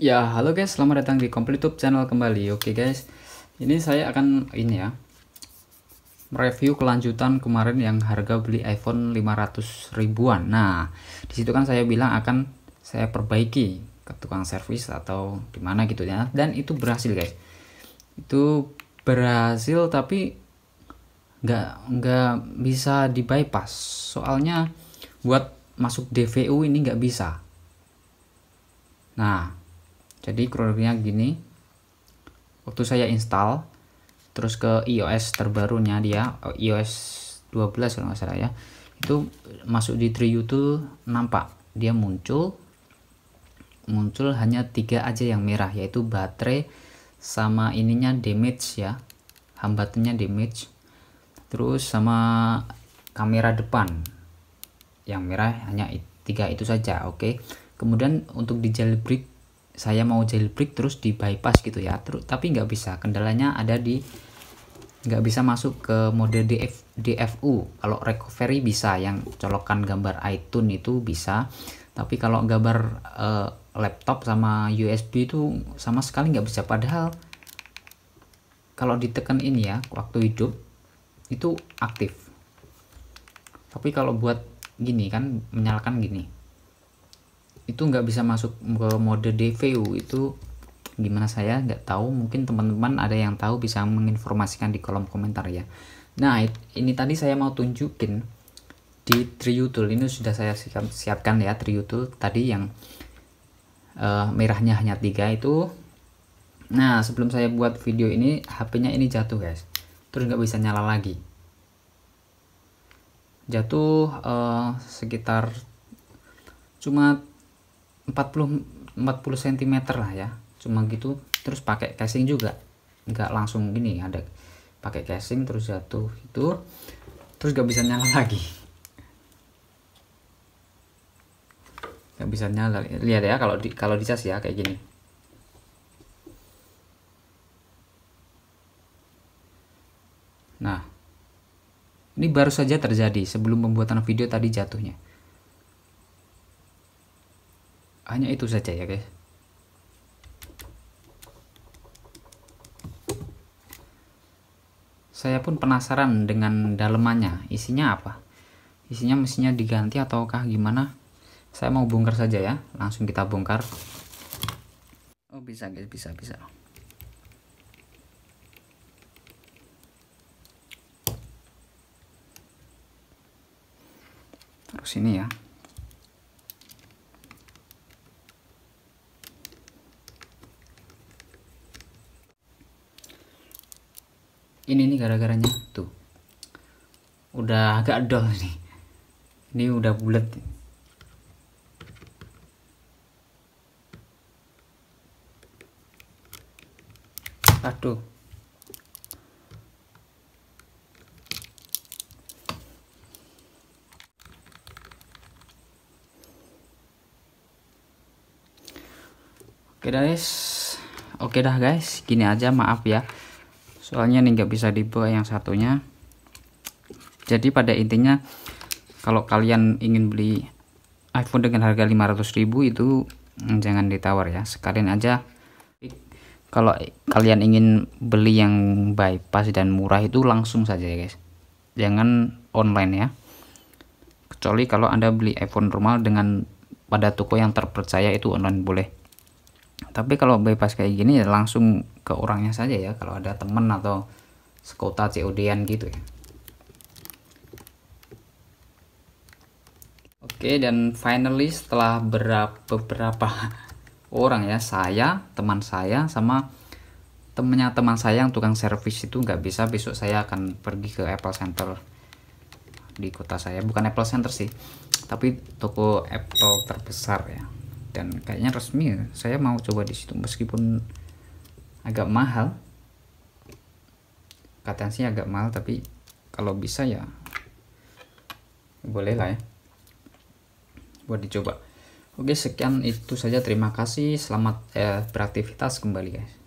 Ya, halo guys, selamat datang di Complete Tube channel kembali. Oke guys, ini saya akan ini ya review kelanjutan kemarin yang harga beli iPhone 500 ribuan. Nah, di situ kan saya bilang akan saya perbaiki ke tukang servis atau mana gitu ya. Dan itu berhasil guys. Itu berhasil tapi nggak nggak bisa di bypass. Soalnya buat masuk DVU ini nggak bisa. Nah, jadi kronologinya gini waktu saya install terus ke iOS terbarunya dia iOS 12 kalau nggak salah ya itu masuk di TreeU tuh nampak dia muncul muncul hanya tiga aja yang merah yaitu baterai sama ininya damage ya hambatannya damage terus sama kamera depan yang merah hanya tiga itu saja oke okay? kemudian untuk di jailbreak saya mau jailbreak terus di bypass gitu ya terus tapi nggak bisa kendalanya ada di nggak bisa masuk ke mode DF, DFU kalau recovery bisa yang colokan gambar iTunes itu bisa tapi kalau gambar uh, laptop sama USB itu sama sekali nggak bisa padahal kalau ditekan ini ya waktu hidup itu aktif tapi kalau buat gini kan menyalakan gini itu nggak bisa masuk ke mode DVU itu gimana saya nggak tahu mungkin teman-teman ada yang tahu bisa menginformasikan di kolom komentar ya nah ini tadi saya mau tunjukin di trio Tool ini sudah saya siapkan ya trio Tool tadi yang uh, merahnya hanya tiga itu nah sebelum saya buat video ini HP-nya ini jatuh guys terus nggak bisa nyala lagi jatuh uh, sekitar cuma 40 40 cm lah ya cuma gitu terus pakai casing juga nggak langsung gini ada pakai casing terus jatuh itu terus gak bisa nyala lagi nggak bisa nyala lihat ya kalau di kalau di cas ya kayak gini nah ini baru saja terjadi sebelum pembuatan video tadi jatuhnya hanya itu saja ya guys saya pun penasaran dengan dalemannya isinya apa isinya mesinnya diganti ataukah gimana saya mau bongkar saja ya langsung kita bongkar oh bisa guys bisa bisa terus ini ya ini nih gara-garanya tuh udah agak dol nih ini udah bulat aduh Oke okay, guys, oke okay, dah guys, gini aja maaf ya soalnya ini nggak bisa dibuat yang satunya jadi pada intinya kalau kalian ingin beli iPhone dengan harga 500.000 itu hmm, jangan ditawar ya sekalian aja kalau kalian ingin beli yang bypass dan murah itu langsung saja ya guys jangan online ya kecuali kalau anda beli iPhone normal dengan pada toko yang terpercaya itu online boleh tapi kalau bypass kayak gini ya langsung ke orangnya saja ya kalau ada temen atau sekota cod gitu ya Oke dan finally setelah berapa beberapa orang ya saya teman saya sama temennya teman saya yang tukang servis itu nggak bisa besok saya akan pergi ke Apple Center di kota saya bukan Apple Center sih tapi toko Apple terbesar ya dan kayaknya resmi ya. saya mau coba di situ meskipun agak mahal katanya sih agak mahal tapi kalau bisa ya boleh lah ya buat dicoba oke sekian itu saja terima kasih selamat eh, beraktivitas kembali guys